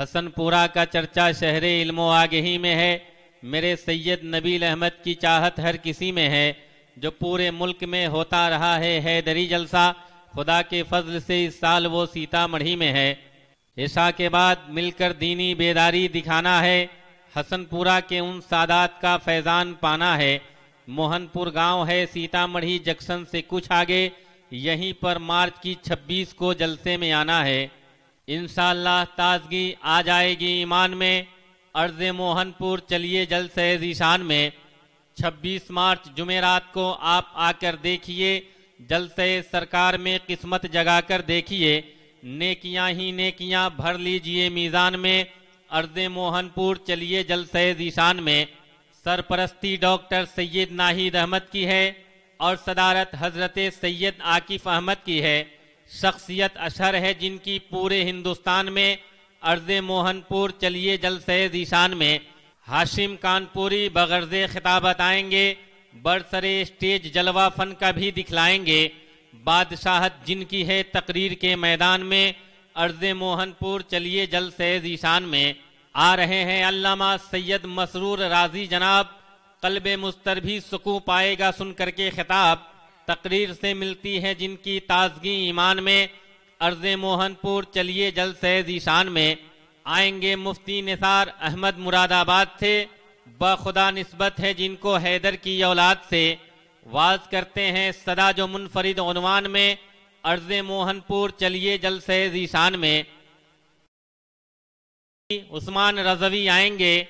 حسن پورہ کا چرچہ شہر علم و آگہی میں ہے میرے سید نبیل احمد کی چاہت ہر کسی میں ہے جو پورے ملک میں ہوتا رہا ہے حیدری جلسہ خدا کے فضل سے اس سال وہ سیتا مڑھی میں ہے عشاء کے بعد مل کر دینی بیداری دکھانا ہے حسن پورہ کے ان سادات کا فیضان پانا ہے موہن پور گاؤں ہے سیتا مڑھی جکسن سے کچھ آگے یہیں پر مارچ کی چھبیس کو جلسے میں آنا ہے انشاءاللہ تازگی آ جائے گی ایمان میں ارض موہن پور چلیے جل سے ذیشان میں چھبیس مارچ جمعرات کو آپ آ کر دیکھیے جلس سرکار میں قسمت جگا کر دیکھیے نیکیاں ہی نیکیاں بھر لیجئے میزان میں ارض موہن پور چلیے جلسہ ذیشان میں سرپرستی ڈاکٹر سید ناہید احمد کی ہے اور صدارت حضرت سید عاقف احمد کی ہے شخصیت اشہر ہے جن کی پورے ہندوستان میں ارض موہن پور چلیے جل سید ایشان میں ہاشم کانپوری بغرض خطابت آئیں گے برسر اسٹیج جلوہ فن کا بھی دکھلائیں گے بادشاہت جن کی ہے تقریر کے میدان میں ارض موہن پور چلیے جل سید ایشان میں آ رہے ہیں علامہ سید مسرور راضی جناب قلب مستر بھی سکو پائے گا سن کر کے خطاب تقریر سے ملتی ہے جن کی تازگی ایمان میں عرض موہن پور چلیے جل سیز ایشان میں آئیں گے مفتی نثار احمد مراد آباد سے بخدا نسبت ہے جن کو حیدر کی اولاد سے واز کرتے ہیں صدا جو منفرد عنوان میں عرض موہن پور چلیے جل سیز ایشان میں عثمان رضوی آئیں گے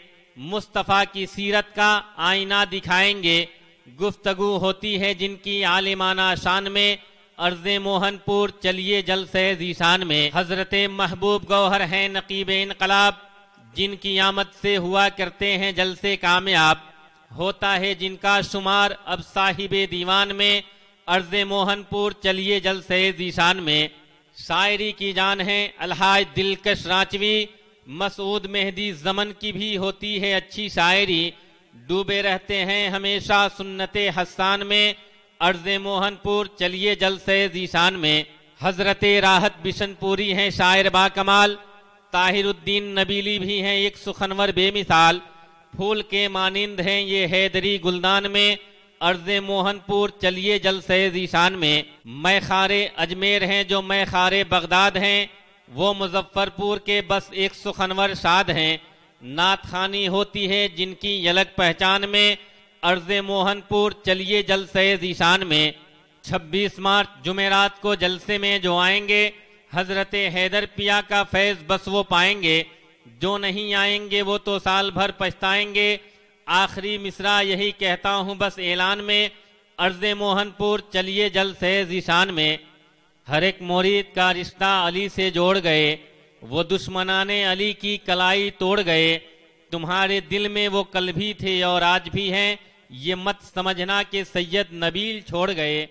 مصطفیٰ کی سیرت کا آئینہ دکھائیں گے گفتگو ہوتی ہے جن کی عالمانہ شان میں ارض موہن پور چلیے جل سے ذیشان میں حضرت محبوب گوہر ہیں نقیب انقلاب جن کی آمد سے ہوا کرتے ہیں جل سے کامیاب ہوتا ہے جن کا شمار اب صاحب دیوان میں ارض موہن پور چلیے جل سے ذیشان میں شاعری کی جان ہے الحاج دلکش رانچوی مسعود مہدی زمن کی بھی ہوتی ہے اچھی شاعری ڈوبے رہتے ہیں ہمیشہ سنت حسان میں عرض موہن پور چلیے جل سے ذیشان میں حضرت راحت بشن پوری ہیں شاعر با کمال طاہر الدین نبیلی بھی ہیں ایک سخنور بے مثال پھول کے مانند ہیں یہ حیدری گلدان میں عرض موہن پور چلیے جل سے ذیشان میں میں خارے اجمیر ہیں جو میں خارے بغداد ہیں وہ مظفر پور کے بس ایک سخنور شاد ہیں خانی ہوتی ہے جن کی یلک پہچان میں ارض موہن پور چلیے جلسے زیشان میں چھبیس مارچ جمعرات کو جلسے میں جو آئیں گے حضرت حیدر پیا کا فیض بس وہ پائیں گے جو نہیں آئیں گے وہ تو سال بھر گے آخری مثرا یہی کہتا ہوں بس اعلان میں ارض موہن پور چلیے جلسے زیشان میں ہر ایک مورید کا رشتہ علی سے جوڑ گئے وہ دشمنان علی کی کلائی توڑ گئے تمہارے دل میں وہ کل بھی تھے اور آج بھی ہیں یہ مت سمجھنا کہ سید نبیل چھوڑ گئے